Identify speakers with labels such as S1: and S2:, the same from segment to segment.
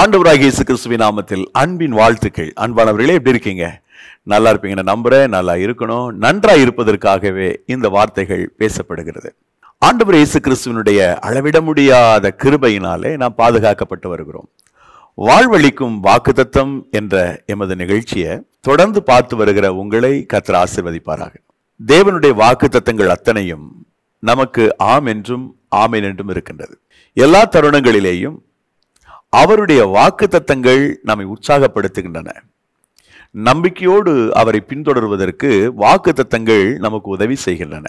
S1: ஆண்டவராக இயேசு கிறிஸ்துவின் நாமத்தில் அன்பின் வாழ்த்துக்கள் அன்பானவர்களே எப்படி இருக்கீங்க நல்லா இருப்பீங்கன்னு நம்புறேன் நல்லா இருக்கணும் நன்றாக இருப்பதற்காகவே இந்த வார்த்தைகள் பேசப்படுகிறது ஆண்டவர் இயேசு கிறிஸ்துவனுடைய அளவிட முடியாத கிருபையினாலே நாம் பாதுகாக்கப்பட்டு வருகிறோம் வாழ்வழிக்கும் வாக்குதத்தம் என்ற எமது நிகழ்ச்சியை தொடர்ந்து பார்த்து வருகிற உங்களை கத்திர ஆசிர்வதிப்பாராக தேவனுடைய வாக்குத்தத்தங்கள் அத்தனையும் நமக்கு ஆம் என்றும் ஆமேன் என்றும் இருக்கின்றது எல்லா தருணங்களிலேயும் அவருடைய வாக்கு தத்தங்கள் நம்மை உற்சாகப்படுத்துகின்றன நம்பிக்கையோடு அவரை பின்தொடர்வதற்கு வாக்கு தத்தங்கள் நமக்கு உதவி செய்கின்றன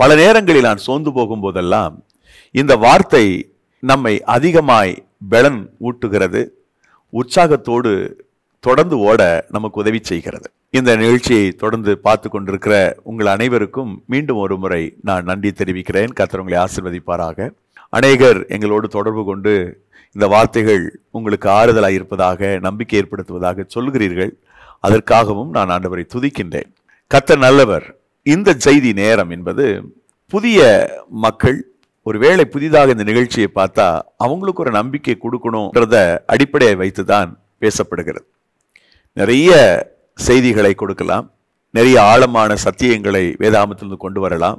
S1: பல நேரங்களில் நான் சோர்ந்து போகும் போதெல்லாம் இந்த வார்த்தை நம்மை அதிகமாய் பலன் ஊட்டுகிறது உற்சாகத்தோடு தொடர்ந்து ஓட நமக்கு உதவி செய்கிறது இந்த நிகழ்ச்சியை தொடர்ந்து பார்த்து கொண்டிருக்கிற உங்கள் அனைவருக்கும் மீண்டும் ஒரு முறை நான் நன்றி தெரிவிக்கிறேன் கத்திரவங்களை ஆசிர்வதிப்பாராக அநேகர் எங்களோடு தொடர்பு கொண்டு இந்த வார்த்தைகள் உங்களுக்கு ஆறுதலாக இருப்பதாக நம்பிக்கை ஏற்படுத்துவதாக சொல்கிறீர்கள் அதற்காகவும் நான் ஆண்டவரை துதிக்கின்றேன் கத்த நல்லவர் இந்த செய்தி நேரம் என்பது புதிய மக்கள் ஒருவேளை புதிதாக இந்த நிகழ்ச்சியை பார்த்தா அவங்களுக்கு ஒரு நம்பிக்கை கொடுக்கணுன்றத அடிப்படையை வைத்து தான் பேசப்படுகிறது நிறைய செய்திகளை கொடுக்கலாம் நிறைய ஆழமான சத்தியங்களை வேதாமத்திலிருந்து கொண்டு வரலாம்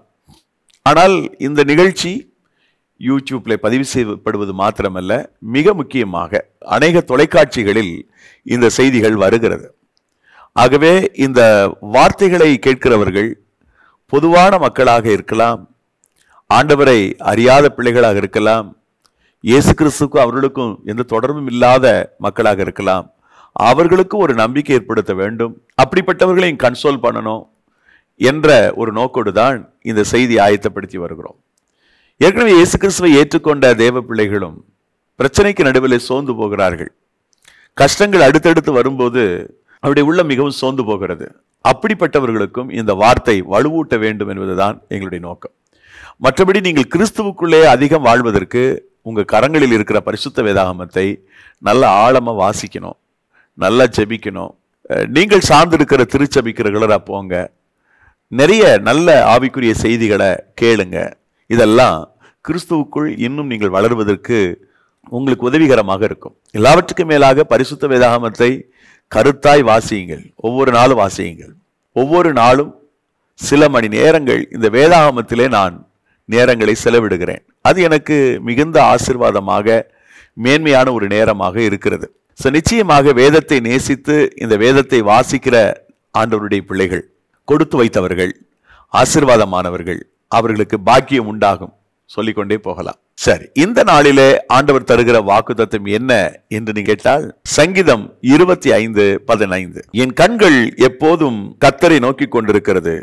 S1: ஆனால் இந்த நிகழ்ச்சி யூடியூப்பில் பதிவு செய்யப்படுவது மாத்திரமல்ல மிக முக்கியமாக அநேக தொலைக்காட்சிகளில் இந்த செய்திகள் வருகிறது ஆகவே இந்த வார்த்தைகளை கேட்கிறவர்கள் பொதுவான மக்களாக இருக்கலாம் ஆண்டவரை அறியாத பிள்ளைகளாக இருக்கலாம் இயேசு கிறிஸ்துக்கும் அவர்களுக்கும் எந்த தொடர்பும் இல்லாத மக்களாக இருக்கலாம் அவர்களுக்கும் ஒரு நம்பிக்கை ஏற்படுத்த வேண்டும் அப்படிப்பட்டவர்களையும் கன்சோல் பண்ணணும் என்ற ஒரு நோக்கோடு தான் இந்த செய்தி ஆயத்தப்படுத்தி வருகிறோம் ஏற்கனவே இயேசு கிறிஸ்துவை ஏற்றுக்கொண்ட தேவ பிள்ளைகளும் பிரச்சனைக்கு நடுவில் சோர்ந்து போகிறார்கள் கஷ்டங்கள் அடுத்தடுத்து வரும்போது அவருடைய உள்ளம் மிகவும் சோர்ந்து போகிறது அப்படிப்பட்டவர்களுக்கும் இந்த வார்த்தை வலுவூட்ட வேண்டும் என்பதுதான் எங்களுடைய நோக்கம் மற்றபடி நீங்கள் கிறிஸ்துவுக்குள்ளே அதிகம் வாழ்வதற்கு உங்கள் கரங்களில் இருக்கிற பரிசுத்த வேதாகமத்தை நல்ல ஆழமாக வாசிக்கணும் நல்லா ஜெபிக்கணும் நீங்கள் சார்ந்திருக்கிற திருச்சபிக்கிறர்களராக போங்க நிறைய நல்ல ஆவிக்குரிய செய்திகளை கேளுங்க இதெல்லாம் கிறிஸ்துவுக்குள் இன்னும் நீங்கள் வளருவதற்கு உங்களுக்கு உதவிகரமாக இருக்கும் எல்லாவற்றுக்கும் மேலாக பரிசுத்த வேதாகமத்தை கருத்தாய் வாசியுங்கள் ஒவ்வொரு நாளும் வாசியுங்கள் ஒவ்வொரு நாளும் சில மணி நேரங்கள் இந்த வேதாகமத்திலே நான் நேரங்களை செலவிடுகிறேன் அது எனக்கு மிகுந்த ஆசிர்வாதமாக மேன்மையான ஒரு நேரமாக இருக்கிறது ஸோ நிச்சயமாக வேதத்தை நேசித்து இந்த வேதத்தை வாசிக்கிற ஆண்டவருடைய பிள்ளைகள் கொடுத்து வைத்தவர்கள் ஆசிர்வாதமானவர்கள் அவர்களுக்கு பாக்கியம் உண்டாகும் சொல்லிக்கொண்டே போகலாம் சரி இந்த நாளிலே ஆண்டவர் தருகிற வாக்கு தத்துவம் என்ன என்று நீ கேட்டால் சங்கீதம் இருபத்தி ஐந்து பதினைந்து என் கண்கள் எப்போதும் கத்தரை நோக்கி கொண்டிருக்கிறது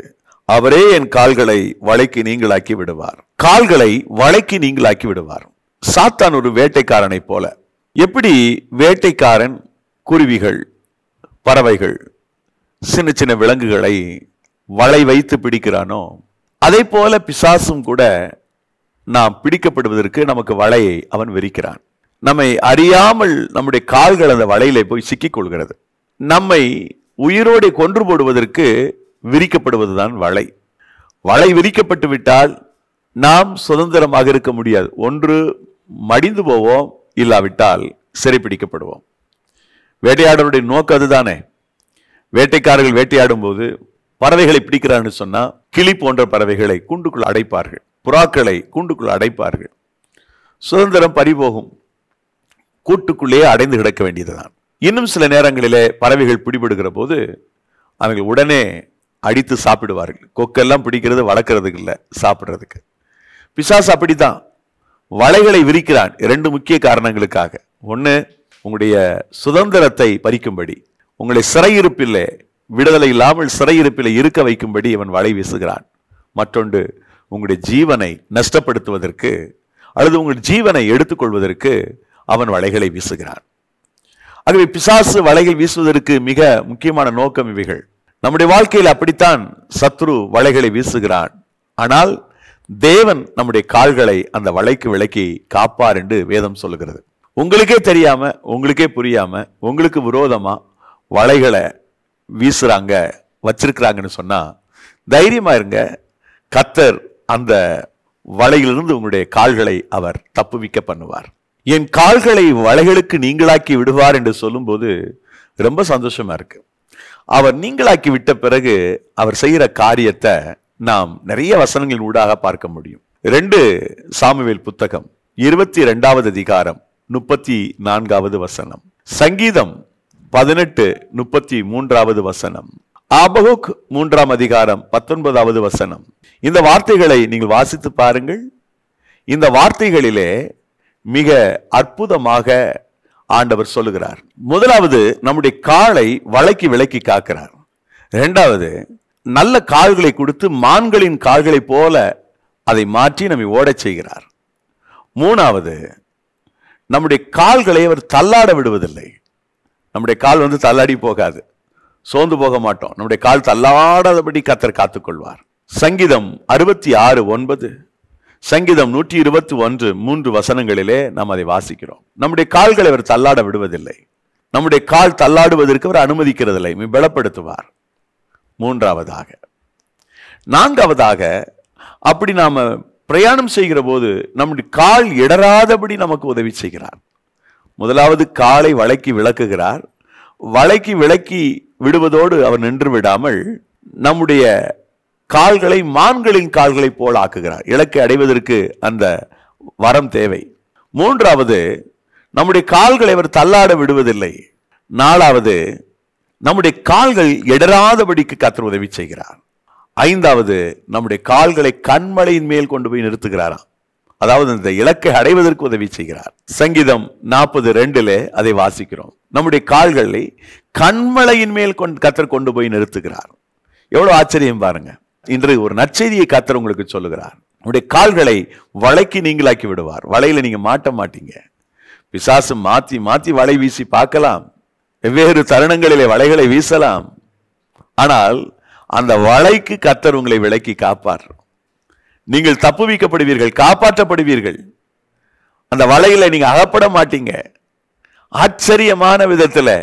S1: அவரே என் கால்களை வலைக்கு நீங்களாக்கி விடுவார் கால்களை வலைக்கு நீங்களாக்கி விடுவார் சாத்தான் ஒரு வேட்டைக்காரனை போல எப்படி வேட்டைக்காரன் குருவிகள் பறவைகள் சின்ன சின்ன விலங்குகளை வலை வைத்து பிடிக்கிறானோ அதே போல பிசாசும் கூட நாம் பிடிக்கப்படுவதற்கு நமக்கு வலையை அவன் விரிக்கிறான் நம்மை அறியாமல் நம்முடைய கால்கள் அந்த வலையிலே போய் சிக்கிக் கொள்கிறது நம்மை உயிரோடு கொன்று போடுவதற்கு விரிக்கப்படுவதுதான் வலை வலை விரிக்கப்பட்டு விட்டால் நாம் சுதந்திரமாக இருக்க முடியாது ஒன்று மடிந்து போவோம் இல்லாவிட்டால் சிறைப்பிடிக்கப்படுவோம் வேட்டையாடருடைய நோக்கம் அதுதானே வேட்டைக்காரர்கள் வேட்டையாடும் போது பறவைகளை பிடிக்கிறான்னு சொன்னால் கிளி போன்ற பறவைகளை குண்டுக்குள் அடைப்பார்கள் புறாக்களை கூண்டுக்குள் அடைப்பார்கள் சுதந்திரம் பறிபோகும் கூட்டுக்குள்ளேயே அடைந்து கிடக்க வேண்டியதுதான் இன்னும் சில நேரங்களிலே பறவைகள் பிடிபடுகிற போது அவர்கள் உடனே அடித்து சாப்பிடுவார்கள் கொக்கெல்லாம் பிடிக்கிறது வளர்க்குறதுக்கு இல்லை சாப்பிட்றதுக்கு பிசாஸ் அப்படித்தான் வலைகளை விரிக்கிறான் இரண்டு முக்கிய காரணங்களுக்காக ஒன்று உங்களுடைய சுதந்திரத்தை பறிக்கும்படி உங்களை சிறையிருப்பில் விடுதலை இல்லாமல் சிறையிருப்பில் இருக்க வைக்கும்படி இவன் வலை வீசுகிறான் மற்றொன்று உங்களுடைய ஜீவனை நஷ்டப்படுத்துவதற்கு அல்லது உங்கள் ஜீவனை எடுத்துக்கொள்வதற்கு அவன் வலைகளை வீசுகிறான் ஆகவே பிசாசு வலைகள் வீசுவதற்கு மிக முக்கியமான நோக்கம் இவைகள் நம்முடைய வாழ்க்கையில் அப்படித்தான் சத்ரு வலைகளை வீசுகிறான் ஆனால் தேவன் நம்முடைய கால்களை அந்த வலைக்கு விலக்கி காப்பார் என்று வேதம் சொல்லுகிறது உங்களுக்கே தெரியாம உங்களுக்கே புரியாம உங்களுக்கு விரோதமா வலைகளை வீசுறாங்க வச்சிருக்கிறாங்கன்னு சொன்னா தைரியமா இருங்க கத்தர் அந்த வலையிலிருந்து உங்களுடைய கால்களை அவர் தப்புவிக்க பண்ணுவார் என் கால்களை வலைகளுக்கு நீங்களாக்கி விடுவார் என்று சொல்லும்போது ரொம்ப சந்தோஷமா இருக்கு அவர் நீங்களாக்கி விட்ட பிறகு அவர் செய்கிற காரியத்தை நாம் நிறைய வசனங்களின் ஊடாக பார்க்க முடியும் ரெண்டு சாமுவேல் புத்தகம் இருபத்தி ரெண்டாவது அதிகாரம் முப்பத்தி நான்காவது வசனம் சங்கீதம் பதினெட்டு முப்பத்தி மூன்றாவது வசனம் ஆபகுக் மூன்றாம் அதிகாரம் பத்தொன்பதாவது வசனம் இந்த வார்த்தைகளை நீங்கள் வாசித்து பாருங்கள் இந்த வார்த்தைகளிலே மிக அற்புதமாக ஆண்டவர் சொல்லுகிறார் முதலாவது நம்முடைய காலை வளைக்கு விலக்கி காக்கிறார் ரெண்டாவது நல்ல கால்களை கொடுத்து மான்களின் கால்களைப் போல அதை மாற்றி நம்மை ஓடச் செய்கிறார் மூணாவது நம்முடைய கால்களை அவர் தள்ளாட விடுவதில்லை நம்முடைய கால் வந்து தள்ளாடி போகாது சோர்ந்து போக மாட்டோம் நம்முடைய கால் தள்ளாடாதபடி கத்தர் காத்துக்கொள்வார் சங்கீதம் அறுபத்தி ஆறு ஒன்பது சங்கீதம் நூற்றி இருபத்தி ஒன்று மூன்று வசனங்களிலே நாம் அதை வாசிக்கிறோம் நம்முடைய கால்களை அவர் தள்ளாட விடுவதில்லை நம்முடைய கால் தள்ளாடுவதற்கு அவர் அனுமதிக்கிறதில்லை பலப்படுத்துவார் மூன்றாவதாக நான்காவதாக அப்படி நாம் பிரயாணம் செய்கிற போது நம்முடைய கால் இடராதபடி நமக்கு உதவி செய்கிறார் முதலாவது காலை வளக்கி விளக்குகிறார் வலைக்கு விலக்கி விடுவதோடு அவர் நின்று விடாமல் நம்முடைய கால்களை மான்களின் கால்களைப் போல் ஆக்குகிறார் இலக்கை அடைவதற்கு அந்த வரம் தேவை மூன்றாவது நம்முடைய கால்களை அவர் தள்ளாட விடுவதில்லை நாலாவது நம்முடைய கால்கள் எடராதபடிக்கு கத்திர உதவி செய்கிறார் ஐந்தாவது நம்முடைய கால்களை கண்மலையின் மேல் கொண்டு போய் நிறுத்துகிறாராம் அதாவது இந்த இலக்கை அடைவதற்கு உதவி செய்கிறார் சங்கீதம் நாற்பது ரெண்டிலே அதை வாசிக்கிறோம் நம்முடைய கால்களை கண்மலையின் மேல் கொண்டு கத்தர் கொண்டு போய் நிறுத்துகிறார் எவ்வளோ ஆச்சரியம் பாருங்க இன்று ஒரு நற்செய்தியை கத்தர் உங்களுக்கு சொல்லுகிறார் உங்களுடைய கால்களை வலைக்கு நீங்களாக்கி விடுவார் வலையில் நீங்கள் மாட்ட மாட்டீங்க பிசாசு மாற்றி மாற்றி வலை வீசி பார்க்கலாம் வெவ்வேறு தருணங்களிலே வலைகளை வீசலாம் ஆனால் அந்த வலைக்கு கத்தர் உங்களை விலக்கி காப்பார் நீங்கள் தப்புவிக்கப்படுவீர்கள் காப்பாற்றப்படுவீர்கள் அந்த வலையில் நீங்கள் அகப்பட மாட்டீங்க ஆச்சரியமான விதத்தில்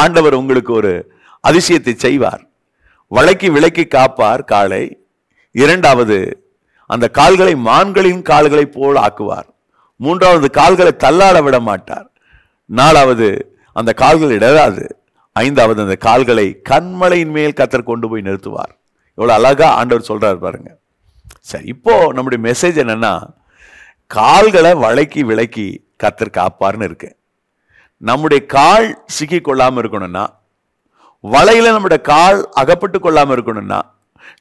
S1: ஆண்டவர் உங்களுக்கு ஒரு அதிசயத்தை செய்வார் வலைக்கு விலைக்கு காப்பார் காலை இரண்டாவது அந்த கால்களை மான்களின் கால்களை போல் ஆக்குவார் மூன்றாவது கால்களை தள்ளாட விட மாட்டார் நாலாவது அந்த கால்கள் இடராது ஐந்தாவது அந்த கால்களை கண்மலையின் மேல் கத்தர் கொண்டு போய் நிறுத்துவார் இவ்வளோ அழகாக ஆண்டவர் சொல்கிறார் பாருங்கள் சரி இப்போ நம்முடைய மெசேஜ் என்னன்னா கால்களை வளைக்கி விளக்கி கத்தர் காப்பார்னு இருக்கு நம்முடைய கால் சிக்கி கொள்ளாமல் இருக்கணும்னா வலையில் நம்முடைய கால் அகப்பட்டு கொள்ளாமல் இருக்கணும்னா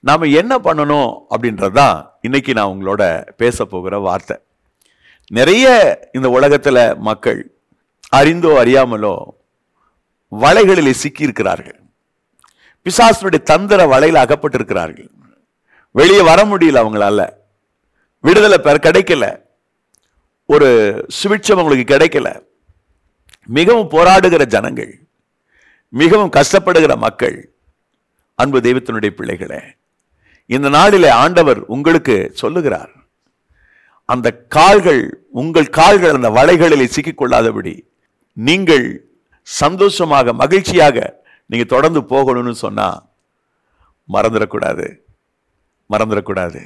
S1: நாம் என்ன பண்ணணும் அப்படின்றது தான் இன்னைக்கு நான் உங்களோட பேச போகிற வார்த்தை நிறைய இந்த உலகத்தில் மக்கள் அறிந்தோ அறியாமலோ வலைகளில் சிக்கி இருக்கிறார்கள் பிசாசனுடைய தந்திர வலையில் அகப்பட்டிருக்கிறார்கள் வெளியே வர முடியல அவங்களால விடுதலை பெற கிடைக்கல ஒரு சுவிட்சம் அவங்களுக்கு கிடைக்கல மிகவும் போராடுகிற ஜனங்கள் மிகவும் கஷ்டப்படுகிற மக்கள் அன்பு தெய்வத்தினுடைய பிள்ளைகளே இந்த நாளிலே ஆண்டவர் உங்களுக்கு சொல்லுகிறார் அந்த கால்கள் உங்கள் கால்கள் அந்த வலைகளிலே சிக்கிக்கொள்ளாதபடி நீங்கள் சந்தோஷமாக மகிழ்ச்சியாக நீங்கள் தொடர்ந்து போகணும்னு சொன்னால் மறந்துடக்கூடாது மறந்துடக்கூடாது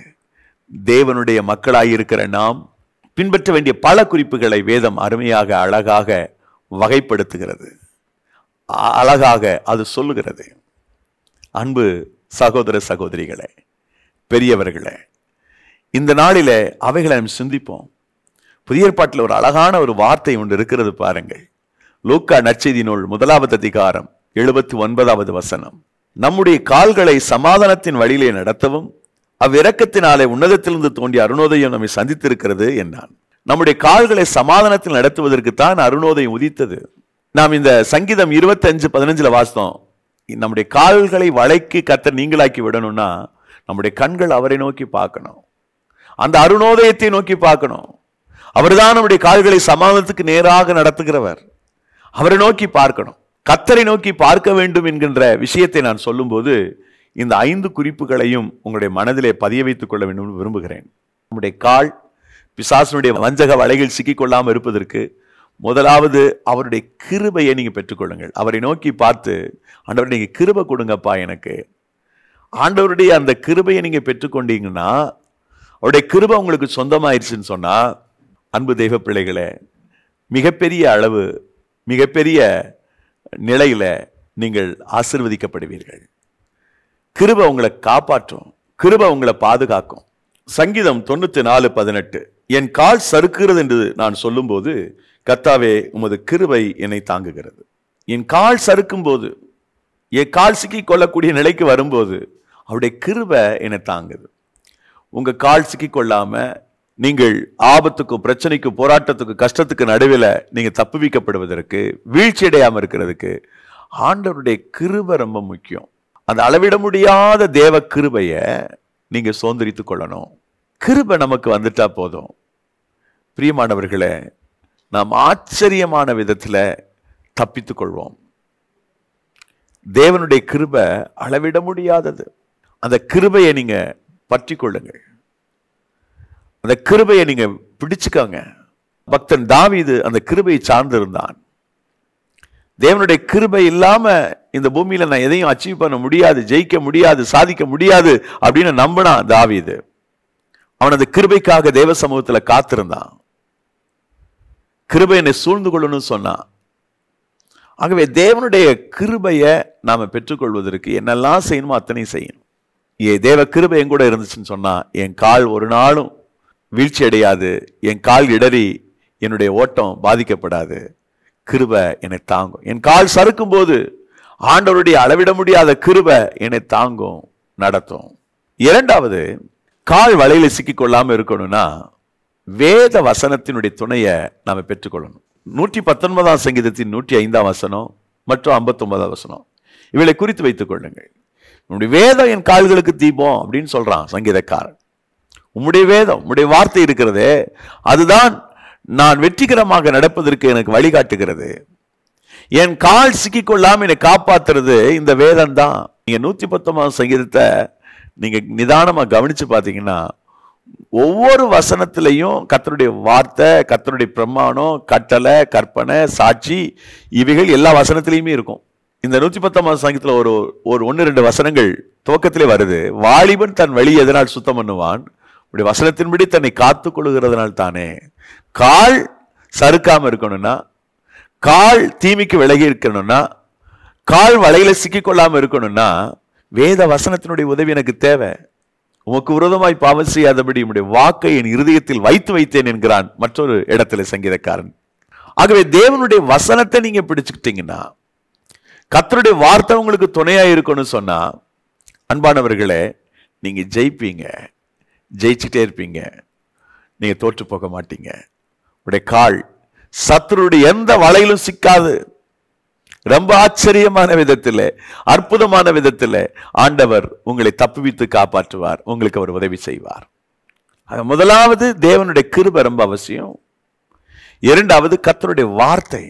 S1: தேவனுடைய மக்களாயிருக்கிற நாம் பின்பற்ற வேண்டிய பல குறிப்புகளை வேதம் அருமையாக அழகாக வகைப்படுத்துகிறது அழகாக அது சொல்லுகிறது அன்பு சகோதர சகோதரிகளை பெரியவர்களை இந்த நாளில் அவைகளை நம்ம சிந்திப்போம் புதிய ஏற்பாட்டில் ஒரு அழகான ஒரு வார்த்தை ஒன்று இருக்கிறது பாருங்கள் லூக்கா நற்செய்தி நூல் முதலாவது அதிகாரம் எழுபத்தி ஒன்பதாவது வசனம் நம்முடைய கால்களை சமாதானத்தின் வழியிலே நடத்தவும் அவ்விறக்கத்தினாலே உன்னதத்திலிருந்து தோண்டிய அருணோதயம் நம்மை சந்தித்திருக்கிறது என்றான் நம்முடைய கால்களை சமாதானத்தில் நடத்துவதற்குத்தான் அருணோதயம் உதித்தது நாம் இந்த சங்கீதம் இருபத்தஞ்சு பதினஞ்சில் வாசித்தோம் நம்முடைய கால்களை வளைக்கு கத்த நீங்களாக்கி விடணும்னா நம்முடைய கண்கள் அவரை நோக்கி பார்க்கணும் அந்த அருணோதயத்தை நோக்கி பார்க்கணும் அவர்தான் நம்முடைய கால்களை சமாதானத்துக்கு நேராக நடத்துகிறவர் அவரை நோக்கி பார்க்கணும் கத்தரை நோக்கி பார்க்க வேண்டும் என்கின்ற விஷயத்தை நான் சொல்லும்போது இந்த ஐந்து குறிப்புகளையும் உங்களுடைய மனதிலே பதிய வைத்துக் கொள்ள வேண்டும் விரும்புகிறேன் நம்முடைய கால் பிசாசனுடைய வஞ்சக வலைகள் சிக்கிக்கொள்ளாமல் இருப்பதற்கு முதலாவது அவருடைய கிருபையை நீங்கள் பெற்றுக்கொள்ளுங்கள் அவரை நோக்கி பார்த்து ஆண்டவர் நீங்கள் கிருபை கொடுங்கப்பா எனக்கு ஆண்டவருடைய அந்த கிருபையை நீங்கள் பெற்றுக்கொண்டீங்கன்னா அவருடைய கிருபை உங்களுக்கு சொந்தமாயிருச்சுன்னு சொன்னால் அன்பு தெய்வ பிள்ளைகளே மிகப்பெரிய அளவு மிகப்பெரிய நிலையில் நீங்கள் ஆசிர்வதிக்கப்படுவீர்கள் கிருப உங்களை காப்பாற்றும் கிருப உங்களை பாதுகாக்கும் சங்கீதம் தொண்ணூற்றி நாலு பதினெட்டு என் கால் சறுக்கிறது என்று நான் சொல்லும்போது கத்தாவே உமது கிருபை என்னை தாங்குகிறது என் கால் சறுக்கும் போது என் கால் சிக்கி கொள்ளக்கூடிய நிலைக்கு வரும்போது அவருடைய கிருபை என்னை தாங்குது உங்கள் கால் சிக்கி கொள்ளாமல் நீங்கள் ஆபத்துக்கும் பிரச்சனைக்கும் போராட்டத்துக்கும் கஷ்டத்துக்கு நடுவில் நீங்கள் தப்புவிக்கப்படுவதற்கு அடையாமல் இருக்கிறதுக்கு ஆண்டவருடைய கிருப ரொம்ப முக்கியம் அந்த அளவிட முடியாத தேவ கிருபையை நீங்கள் சுதந்திரித்து கொள்ளணும் கிருபை நமக்கு வந்துட்டா போதும் பிரியமானவர்களே நாம் ஆச்சரியமான விதத்தில் தப்பித்து கொள்வோம் தேவனுடைய கிருபை அளவிட முடியாதது அந்த கிருபையை நீங்கள் பற்றி கொள்ளுங்கள் அந்த கிருபையை நீங்கள் பிடிச்சுக்கோங்க பக்தன் தாவிது அந்த கிருபையை சார்ந்திருந்தான் தேவனுடைய கிருபை இல்லாமல் இந்த பூமியில் நான் எதையும் அச்சீவ் பண்ண முடியாது ஜெயிக்க முடியாது சாதிக்க முடியாது அப்படின்னு நம்பினான் தாவிது அந்த கிருபைக்காக தேவ சமூகத்தில் காத்திருந்தான் கிருபை என்னை சூழ்ந்து கொள்ளணும்னு சொன்னான் ஆகவே தேவனுடைய கிருபையை நாம் பெற்றுக்கொள்வதற்கு என்னெல்லாம் செய்யணுமோ அத்தனை செய்யணும் ஏ தேவ கிருபை என் கூட இருந்துச்சுன்னு சொன்னால் என் கால் ஒரு நாளும் வீழ்ச்சி அடையாது என் கால் இடறி என்னுடைய ஓட்டம் பாதிக்கப்படாது கிருபை என்னை தாங்கும் என் கால் சறுக்கும் போது ஆண்டவருடைய அளவிட முடியாத கிருப என்னை தாங்கும் நடத்தும் இரண்டாவது கால் வலையில் சிக்கிக்கொள்ளாமல் இருக்கணும்னா வேத வசனத்தினுடைய துணையை நாம் பெற்றுக்கொள்ளணும் நூற்றி பத்தொன்பதாம் சங்கீதத்தின் நூற்றி ஐந்தாம் வசனம் மற்றும் ஐம்பத்தொன்பதாம் வசனம் இவளை குறித்து வைத்துக் கொள்ளுங்கள் உன்னுடைய வேதம் என் கால்களுக்கு தீபம் அப்படின்னு சொல்கிறான் சங்கீதக்காரன் உம்முடைய வேதம் உன்னுடைய வார்த்தை இருக்கிறதே அதுதான் நான் வெற்றிகரமாக நடப்பதற்கு எனக்கு வழிகாட்டுகிறது என் கால் கொள்ளாமல் என்னை காப்பாத்துறது இந்த வேதம் தான் நீங்கள் நூற்றி பத்தொம்பதாம் சங்கீதத்தை நீங்கள் நிதானமாக கவனித்து பார்த்தீங்கன்னா ஒவ்வொரு வசனத்திலையும் கத்தருடைய வார்த்தை கத்தருடைய பிரமாணம் கட்டளை கற்பனை சாட்சி இவைகள் எல்லா வசனத்திலையுமே இருக்கும் இந்த நூற்றி பத்தொன்பது சங்கத்தில் ஒரு ஒரு ஒன்று ரெண்டு வசனங்கள் துவக்கத்திலே வருது வாலிபன் தன் வழி எதனால் சுத்தம் பண்ணுவான் வசனத்தின்படி தன்னை காத்து கொள்ளுகிறதுனால் தானே கால் சறுக்காமல் இருக்கணும்னா கால் தீமைக்கு விலகி இருக்கணும்னா கால் வலையில் கொள்ளாமல் இருக்கணும்னா வேத வசனத்தினுடைய உதவி எனக்கு தேவை உமக்கு விரோதமாய் பாவம் செய்யாதபடி உடைய வாக்கை என் இருதயத்தில் வைத்து வைத்தேன் என்கிறான் மற்றொரு இடத்துல சங்கீதக்காரன் ஆகவே தேவனுடைய வசனத்தை நீங்க பிடிச்சுக்கிட்டீங்கன்னா கத்தருடைய வார்த்தை உங்களுக்கு துணையா இருக்கணும்னு சொன்னா அன்பானவர்களே நீங்க ஜெயிப்பீங்க ஜெயிச்சுட்டே இருப்பீங்க நீங்க தோற்று போக மாட்டீங்க உடைய கால் சத்துருடைய எந்த வலையிலும் சிக்காது ரொம்ப ஆச்சரியமான விதத்தில் அற்புதமான விதத்தில் ஆண்டவர் உங்களை தப்புவித்து காப்பாற்றுவார் உங்களுக்கு அவர் உதவி செய்வார் முதலாவது தேவனுடைய கிருப ரொம்ப அவசியம் இரண்டாவது கத்தருடைய வார்த்தை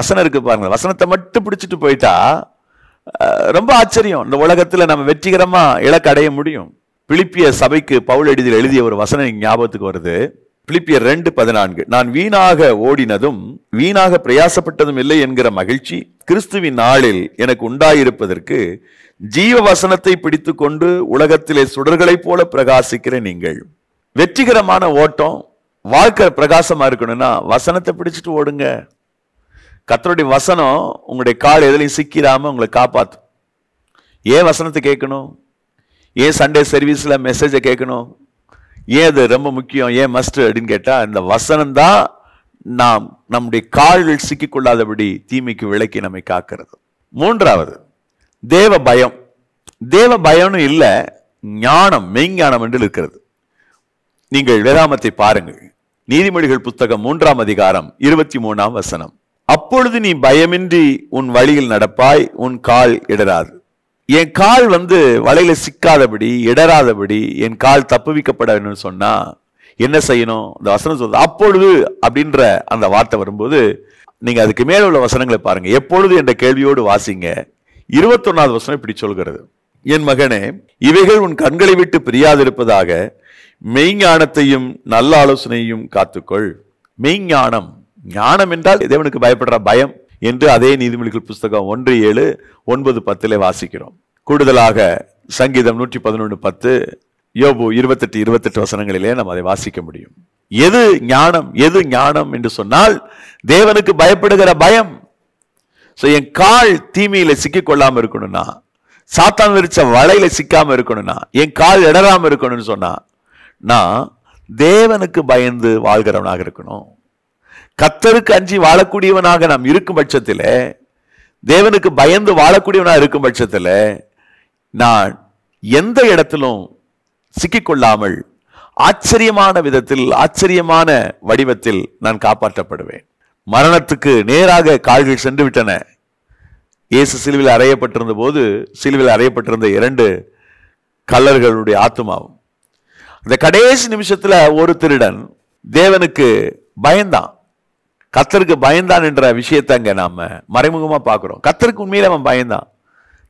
S1: வசனம் இருக்கு பாருங்க வசனத்தை மட்டும் பிடிச்சிட்டு போயிட்டா ரொம்ப ஆச்சரியம் இந்த உலகத்தில் நம்ம வெற்றிகரமாக இலக்கு அடைய முடியும் பிழிப்பிய சபைக்கு பவுல் எழுதியில் எழுதிய ஒரு வசனம் ஞாபகத்துக்கு வருது பிலிப்பியர் ரெண்டு பதினான்கு நான் வீணாக ஓடினதும் வீணாக பிரயாசப்பட்டதும் இல்லை என்கிற மகிழ்ச்சி கிறிஸ்துவின் நாளில் எனக்கு உண்டாயிருப்பதற்கு ஜீவ வசனத்தை பிடித்து கொண்டு உலகத்திலே சுடர்களைப் போல பிரகாசிக்கிற நீங்கள் வெற்றிகரமான ஓட்டம் வாழ்க்கை பிரகாசமாக இருக்கணும்னா வசனத்தை பிடிச்சிட்டு ஓடுங்க கத்தருடைய வசனம் உங்களுடைய கால் எதுலையும் சிக்கிராமல் உங்களை காப்பாற்றும் ஏன் வசனத்தை கேட்கணும் ஏன் சண்டே சர்வீஸில் மெசேஜை கேட்கணும் ஏன் அது ரொம்ப முக்கியம் ஏன் மஸ்ட் அப்படின்னு கேட்டால் இந்த வசனம் தான் நாம் நம்முடைய கால்கள் சிக்கிக்கொள்ளாதபடி தீமைக்கு விலக்கி நம்மை காக்கிறது மூன்றாவது தேவ பயம் தேவ பயம்னு இல்லை ஞானம் மெய்ஞானம் என்று இருக்கிறது நீங்கள் வேதாமத்தை பாருங்கள் நீதிமொழிகள் புத்தகம் மூன்றாம் அதிகாரம் இருபத்தி மூணாம் வசனம் அப்பொழுது நீ பயமின்றி உன் வழியில் நடப்பாய் உன் கால் இடராது என் கால் வந்து வலையில சிக்காதபடி இடராதபடி என் கால் தப்புவிக்கப்பட வேணும்னு சொன்னா என்ன செய்யணும் இந்த வசனம் சொல்றது அப்பொழுது அப்படின்ற அந்த வார்த்தை வரும்போது நீங்க அதுக்கு மேல உள்ள வசனங்களை பாருங்க எப்பொழுது என்ற கேள்வியோடு வாசிங்க இருபத்தொன்னாவது வசனம் இப்படி சொல்கிறது என் மகனே இவைகள் உன் கண்களை விட்டு பிரியாதிருப்பதாக மெய்ஞானத்தையும் நல்ல ஆலோசனையும் காத்துக்கொள் மெய்ஞானம் ஞானம் என்றால் தேவனுக்கு பயப்படுற பயம் என்று அதே நீதிமொழிகள் புஸ்தகம் ஒன்று ஏழு ஒன்பது பத்தில் வாசிக்கிறோம் கூடுதலாக சங்கீதம் நூற்றி பதினொன்று பத்து யோபு இருபத்தெட்டு இருபத்தெட்டு வசனங்களிலே நாம் அதை வாசிக்க முடியும் எது ஞானம் எது ஞானம் என்று சொன்னால் தேவனுக்கு பயப்படுகிற பயம் ஸோ என் கால் தீமையில் சிக்கிக்கொள்ளாமல் இருக்கணும்னா சாத்தான் விரிச்ச வலையில சிக்காமல் இருக்கணும்னா என் கால் இடராமல் இருக்கணும்னு சொன்னா நான் தேவனுக்கு பயந்து வாழ்கிறவனாக இருக்கணும் கத்தருக்கு அஞ்சி வாழக்கூடியவனாக நாம் இருக்கும் பட்சத்தில் தேவனுக்கு பயந்து வாழக்கூடியவனாக இருக்கும் பட்சத்தில் நான் எந்த இடத்திலும் சிக்கிக்கொள்ளாமல் ஆச்சரியமான விதத்தில் ஆச்சரியமான வடிவத்தில் நான் காப்பாற்றப்படுவேன் மரணத்துக்கு நேராக கால்கள் சென்று விட்டன இயேசு சிலுவில் அறையப்பட்டிருந்த போது சிலுவில் அறையப்பட்டிருந்த இரண்டு கல்லர்களுடைய ஆத்மாவும் இந்த கடைசி நிமிஷத்தில் ஒரு திருடன் தேவனுக்கு பயந்தான் கத்தருக்கு பயந்தான் என்ற விஷயத்தை அங்கே நாம் மறைமுகமாக பார்க்குறோம் கத்தருக்கு உண்மையில் அவன் பயந்தான்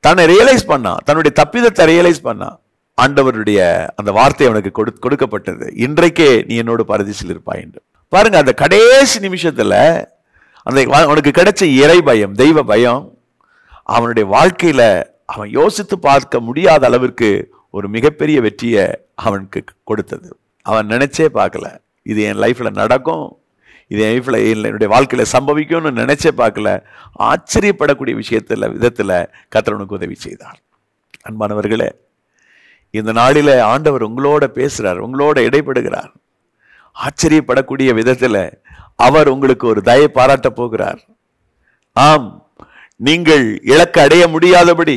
S1: தன்னை ரியலைஸ் பண்ணான் தன்னுடைய தப்பிதத்தை ரியலைஸ் பண்ணான் ஆண்டவருடைய அந்த வார்த்தை அவனுக்கு கொடு கொடுக்கப்பட்டது இன்றைக்கே நீ என்னோடு பரதிசில் இருப்பாய் என்று பாருங்க அந்த கடைசி நிமிஷத்தில் அந்த அவனுக்கு கிடைச்ச இறை பயம் தெய்வ பயம் அவனுடைய வாழ்க்கையில் அவன் யோசித்து பார்க்க முடியாத அளவிற்கு ஒரு மிகப்பெரிய வெற்றியை அவனுக்கு கொடுத்தது அவன் நினைச்சே பார்க்கல இது என் லைஃப்பில் நடக்கும் இது என் என்னுடைய வாழ்க்கையில் சம்பவிக்கும்னு நினச்சே பார்க்கல ஆச்சரியப்படக்கூடிய விஷயத்தில் விதத்தில் கத்தரனுக்கு உதவி செய்தார் அன்பானவர்களே இந்த நாளில் ஆண்டவர் உங்களோட பேசுகிறார் உங்களோட இடைப்படுகிறார் ஆச்சரியப்படக்கூடிய விதத்தில் அவர் உங்களுக்கு ஒரு தயை பாராட்ட போகிறார் ஆம் நீங்கள் இலக்கு அடைய முடியாதபடி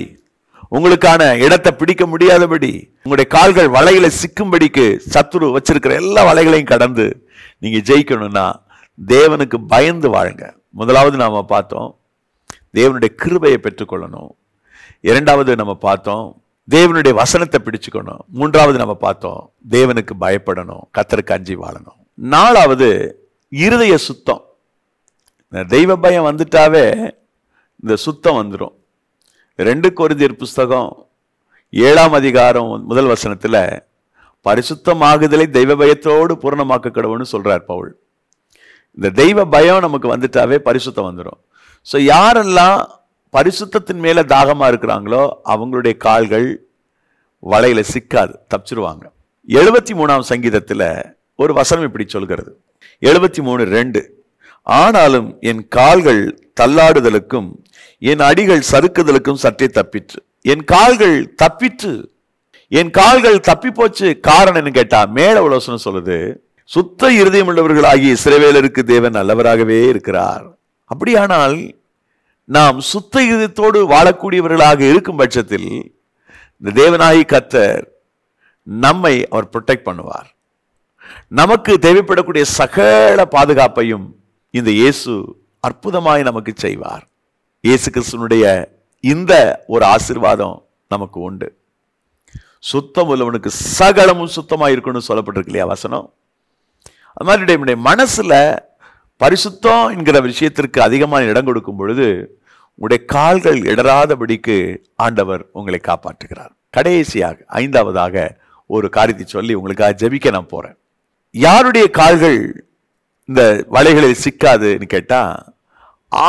S1: உங்களுக்கான இடத்தை பிடிக்க முடியாதபடி உங்களுடைய கால்கள் வலையில சிக்கும்படிக்கு சத்துரு வச்சிருக்கிற எல்லா வலைகளையும் கடந்து நீங்க ஜெயிக்கணும்னா தேவனுக்கு பயந்து வாழுங்க முதலாவது நாம் பார்த்தோம் தேவனுடைய கிருபையை பெற்றுக்கொள்ளணும் இரண்டாவது நம்ம பார்த்தோம் தேவனுடைய வசனத்தை பிடிச்சுக்கணும் மூன்றாவது நம்ம பார்த்தோம் தேவனுக்கு பயப்படணும் கத்தருக்கு அஞ்சி வாழணும் நாலாவது இருதய சுத்தம் தெய்வ பயம் வந்துட்டாவே இந்த சுத்தம் வந்துடும் ரெண்டு கொருதியர் புஸ்தகம் ஏழாம் அதிகாரம் முதல் வசனத்தில் பரிசுத்தமாகுதலை தெய்வ பயத்தோடு பூரணமாக்க கடவுள்னு சொல்கிறார் பவுல் இந்த தெய்வ பயம் நமக்கு வந்துட்டாவே பரிசுத்தம் வந்துடும் ஸோ யாரெல்லாம் பரிசுத்தத்தின் மேலே தாகமாக இருக்கிறாங்களோ அவங்களுடைய கால்கள் வலையில் சிக்காது தப்பிச்சிருவாங்க எழுபத்தி மூணாம் சங்கீதத்தில் ஒரு வசனம் இப்படி சொல்கிறது எழுபத்தி மூணு ரெண்டு ஆனாலும் என் கால்கள் தள்ளாடுதலுக்கும் என் அடிகள் சறுக்குதலுக்கும் சற்றே தப்பிற்று என் கால்கள் தப்பிற்று என் கால்கள் தப்பி போச்சு காரணம்னு கேட்டா மேல உலோசனம் சொல்லுது சுத்த இருதயம் உள்ளவர்களாகிய சிறைவேலருக்கு தேவன் நல்லவராகவே இருக்கிறார் அப்படியானால் நாம் சுத்த இருதயத்தோடு வாழக்கூடியவர்களாக இருக்கும் பட்சத்தில் இந்த தேவனாகி கத்தர் நம்மை அவர் ப்ரொடெக்ட் பண்ணுவார் நமக்கு தேவைப்படக்கூடிய சகல பாதுகாப்பையும் இந்த இயேசு அற்புதமாய் நமக்கு செய்வார் இயேசு கிருஷ்ணனுடைய இந்த ஒரு ஆசிர்வாதம் நமக்கு உண்டு சுத்தம் உள்ளவனுக்கு சகலமும் சுத்தமாக இருக்கணும்னு சொல்லப்பட்டிருக்கு இல்லையா வசனம் அது மாதிரி நம்முடைய மனசில் பரிசுத்தம் என்கிற விஷயத்திற்கு அதிகமான இடம் கொடுக்கும் பொழுது உங்களுடைய கால்கள் இடராதபடிக்கு ஆண்டவர் உங்களை காப்பாற்றுகிறார் கடைசியாக ஐந்தாவதாக ஒரு காரியத்தை சொல்லி உங்களுக்காக ஜபிக்க நான் போகிறேன் யாருடைய கால்கள் இந்த வலைகளில் சிக்காதுன்னு கேட்டால்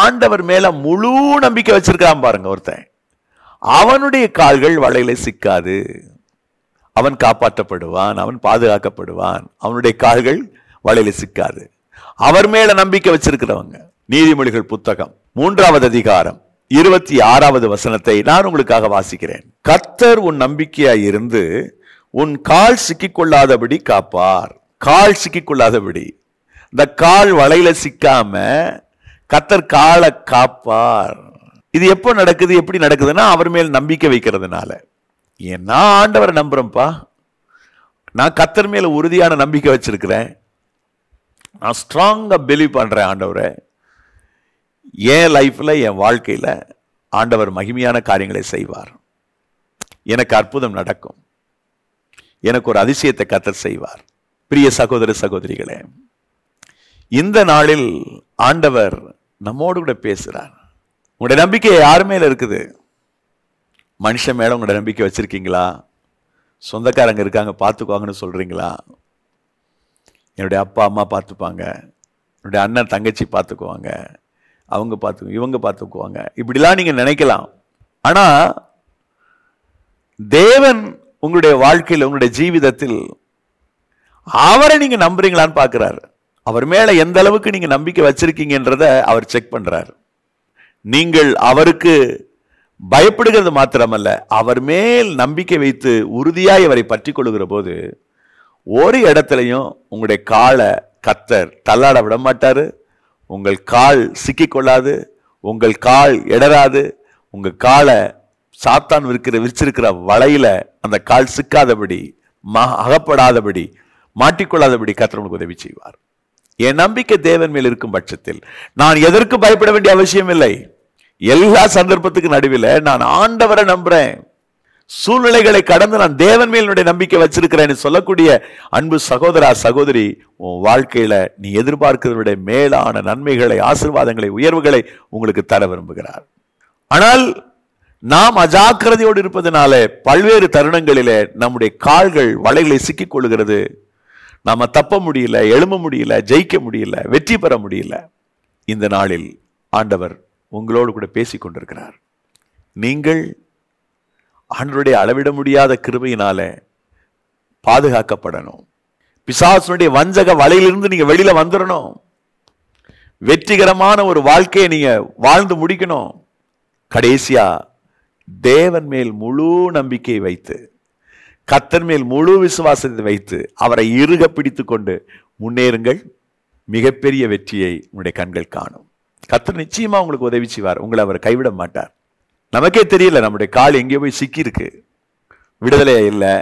S1: ஆண்டவர் மேலே முழு நம்பிக்கை வச்சிருக்கான் பாருங்க ஒருத்தன் அவனுடைய கால்கள் வலையில சிக்காது அவன் காப்பாற்றப்படுவான் அவன் பாதுகாக்கப்படுவான் அவனுடைய கால்கள் வலையில சிக்காது அவர் மேல நம்பிக்கை வச்சிருக்கிறவங்க நீதிமொழிகள் புத்தகம் மூன்றாவது அதிகாரம் இருபத்தி ஆறாவது வசனத்தை நான் உங்களுக்காக வாசிக்கிறேன் கத்தர் உன் நம்பிக்கையாய் இருந்து உன் கால் சிக்கிக்கொள்ளாதபடி காப்பார் கால் சிக்கிக்கொள்ளாதபடி இந்த கால் வலையில சிக்காம கத்தர் காலை காப்பார் இது எப்போ நடக்குது எப்படி நடக்குதுன்னா அவர் மேல் நம்பிக்கை வைக்கிறதுனால என்ன ஆண்டவரை நம்புறேன்ப்பா நான் கத்தர் மேல உறுதியான நம்பிக்கை வச்சிருக்கிறேன் நான் ஸ்ட்ராங்காக பிலீவ் பண்ணுறேன் ஆண்டவரை என் லைஃப்பில் என் வாழ்க்கையில் ஆண்டவர் மகிமையான காரியங்களை செய்வார் எனக்கு அற்புதம் நடக்கும் எனக்கு ஒரு அதிசயத்தை கத்தர் செய்வார் பிரிய சகோதர சகோதரிகளே இந்த நாளில் ஆண்டவர் நம்மோடு கூட பேசுகிறார் உங்களுடைய நம்பிக்கை யார் மேலே இருக்குது மனுஷன் மேலே உங்களுடைய நம்பிக்கை வச்சுருக்கீங்களா சொந்தக்காரங்க இருக்காங்க பார்த்துக்குவாங்கன்னு சொல்கிறீங்களா என்னுடைய அப்பா அம்மா பார்த்துப்பாங்க என்னுடைய அண்ணன் தங்கச்சி பார்த்துக்குவாங்க அவங்க பார்த்து இவங்க பார்த்துக்குவாங்க இப்படிலாம் நீங்கள் நினைக்கலாம் ஆனால் தேவன் உங்களுடைய வாழ்க்கையில் உங்களுடைய ஜீவிதத்தில் அவரை நீங்கள் நம்புறீங்களான்னு பார்க்குறாரு அவர் மேலே எந்த அளவுக்கு நீங்கள் நம்பிக்கை வச்சிருக்கீங்கன்றத அவர் செக் பண்ணுறாரு நீங்கள் அவருக்கு பயப்படுகிறது மாத்திரமல்ல அவர் மேல் நம்பிக்கை வைத்து உறுதியாக இவரை பற்றி கொள்ளுகிற போது ஒரு இடத்துலையும் உங்களுடைய காலை கத்தர் தள்ளாட விட மாட்டார் உங்கள் கால் சிக்கிக்கொள்ளாது உங்கள் கால் இடராது உங்கள் காலை சாத்தான் விற்கிற விரிச்சிருக்கிற வலையில் அந்த கால் சிக்காதபடி ம அகப்படாதபடி மாட்டிக்கொள்ளாதபடி கத்தர் உங்களுக்கு உதவி செய்வார் என் நம்பிக்கை தேவன் மேல் இருக்கும் பட்சத்தில் நான் எதற்கு பயப்பட வேண்டிய அவசியம் இல்லை எல்லா சந்தர்ப்பத்துக்கு நடுவில் நான் ஆண்டவரை நம்புறேன் சூழ்நிலைகளை கடந்து நான் தேவன் மேல் நம்பிக்கை வச்சிருக்கிறேன் சொல்லக்கூடிய அன்பு சகோதரா சகோதரி உன் வாழ்க்கையில நீ எதிர்பார்க்கிறவருடைய மேலான நன்மைகளை ஆசிர்வாதங்களை உயர்வுகளை உங்களுக்கு தர விரும்புகிறார் ஆனால் நாம் அஜாக்கிரதையோடு இருப்பதனால பல்வேறு தருணங்களிலே நம்முடைய கால்கள் வலைகளை சிக்கிக் கொள்கிறது நாம தப்ப முடியல எழும முடியல ஜெயிக்க முடியல வெற்றி பெற முடியல இந்த நாளில் ஆண்டவர் உங்களோடு கூட பேசிக் கொண்டிருக்கிறார் நீங்கள் ஆண்டருடைய அளவிட முடியாத கிருபையினால பாதுகாக்கப்படணும் பிசாசனுடைய வஞ்சக வலையிலிருந்து நீங்கள் வெளியில் வந்துடணும் வெற்றிகரமான ஒரு வாழ்க்கையை நீங்கள் வாழ்ந்து முடிக்கணும் கடைசியாக தேவன் மேல் முழு நம்பிக்கையை வைத்து கத்தன் மேல் முழு விசுவாசத்தை வைத்து அவரை இறுக பிடித்து கொண்டு முன்னேறுங்கள் மிகப்பெரிய வெற்றியை உங்களுடைய கண்கள் காணும் கத்தர் நிச்சயமாக உங்களுக்கு உதவி செய்வார் உங்களை அவர் கைவிட மாட்டார் நமக்கே தெரியல நம்முடைய கால் எங்கேயோ போய் சிக்கியிருக்கு விடுதலையா இல்லை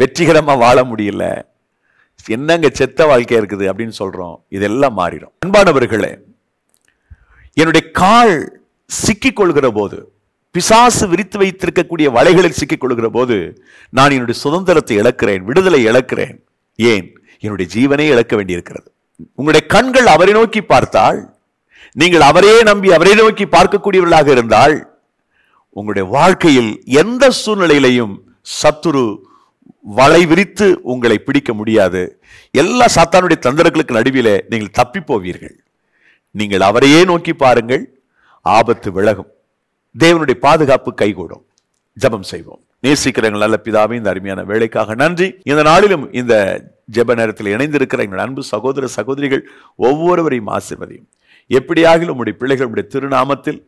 S1: வெற்றிகரமாக வாழ முடியல என்னங்க செத்த வாழ்க்கையாக இருக்குது அப்படின்னு சொல்கிறோம் இதெல்லாம் மாறிடும் அன்பானவர்களே என்னுடைய கால் சிக்கிக்கொள்கிற போது பிசாசு விரித்து வைத்திருக்கக்கூடிய வலைகளில் சிக்கிக்கொள்கிற போது நான் என்னுடைய சுதந்திரத்தை இழக்கிறேன் விடுதலை இழக்கிறேன் ஏன் என்னுடைய ஜீவனை இழக்க வேண்டியிருக்கிறது உங்களுடைய கண்கள் அவரை நோக்கி பார்த்தால் நீங்கள் அவரையே நம்பி அவரை நோக்கி பார்க்கக்கூடியவர்களாக இருந்தால் உங்களுடைய வாழ்க்கையில் எந்த சூழ்நிலையிலையும் சத்துரு வலை விரித்து உங்களை பிடிக்க முடியாது எல்லா சாத்தானுடைய தந்திரங்களுக்கு நடுவில் நீங்கள் தப்பி போவீர்கள் நீங்கள் அவரையே நோக்கி பாருங்கள் ஆபத்து விலகும் தேவனுடைய பாதுகாப்பு கைகூடும் ஜபம் செய்வோம் நேசிக்கிறங்கள் நல்ல பிதாவே இந்த அருமையான வேலைக்காக நன்றி இந்த நாளிலும் இந்த ஜெப நேரத்தில் இணைந்திருக்கிற எங்கள் அன்பு சகோதர சகோதரிகள் ஒவ்வொருவரையும் ஆசிர்வதியும் எப்படியாக உம்முடைய பிள்ளைகளுடைய திருநாமத்தில்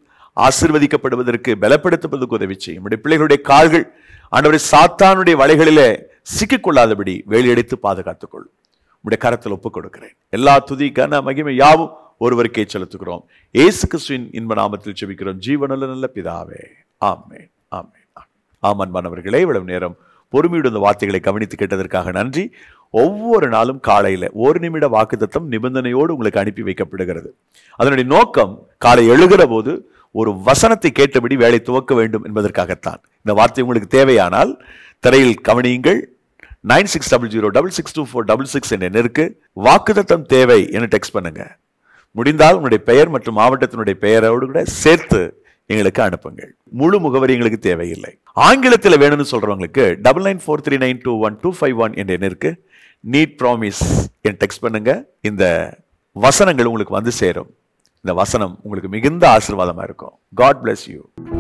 S1: ஆசிர்வதிக்கப்படுவதற்கு பலப்படுத்துவதற்கு உதவி செய்யும் பிள்ளைகளுடைய கால்கள் ஆண்டவரை சாத்தானுடைய வலைகளிலே சிக்கிக்கொள்ளாதபடி வேலையடித்து பாதுகாத்துக்கொள்ளும் உடைய கரத்தில் ஒப்புக் கொடுக்கிறேன் எல்லா துதி கன மகிமை யாவும் ஒருவருக்கே செலுத்துகிறோம் ஏசு கிறிஸ்துவின் இன்ப நாமத்தில் செபிக்கிறோம் ஜீவனல்ல நல்ல பிதாவே ஆமே ஆமே ஆமன் மாணவர்களே இவ்வளவு நேரம் பொறுமையுடன் வார்த்தைகளை கவனித்து கேட்டதற்காக நன்றி ஒவ்வொரு நாளும் காலையில் ஒரு நிமிட வாக்குத்தத்தம் நிபந்தனையோடு உங்களுக்கு அனுப்பி வைக்கப்படுகிறது அதனுடைய நோக்கம் காலை எழுகிற போது ஒரு வசனத்தை கேட்டபடி வேலை துவக்க வேண்டும் என்பதற்காகத்தான் இந்த வார்த்தை உங்களுக்கு தேவையானால் திரையில் கவனியுங்கள் nine six double zero double six two four double six என்ற நெருக்கு வாக்குதத்தம் தேவை என டெக்ஸ்ட் பண்ணுங்க முடிந்தால் உங்களுடைய பெயர் மற்றும் மாவட்டத்தினுடைய பெயரோடு கூட சேர்த்து எங்களுக்கு அனுப்புங்கள் முழு முகவரி எங்களுக்கு தேவையில்லை ஆங்கிலத்தில் வேணும்னு சொல்றவங்களுக்கு double nine four three nine two one two five one என்ற எண்ணிற்கு நீட் ப்ராமிஸ் என் டெக்ஸ்ட் பண்ணுங்க இந்த வசனங்கள் உங்களுக்கு வந்து சேரும் இந்த வசனம் உங்களுக்கு மிகுந்த ஆசீர்வாதமாக இருக்கும் காட் பிளஸ் யூ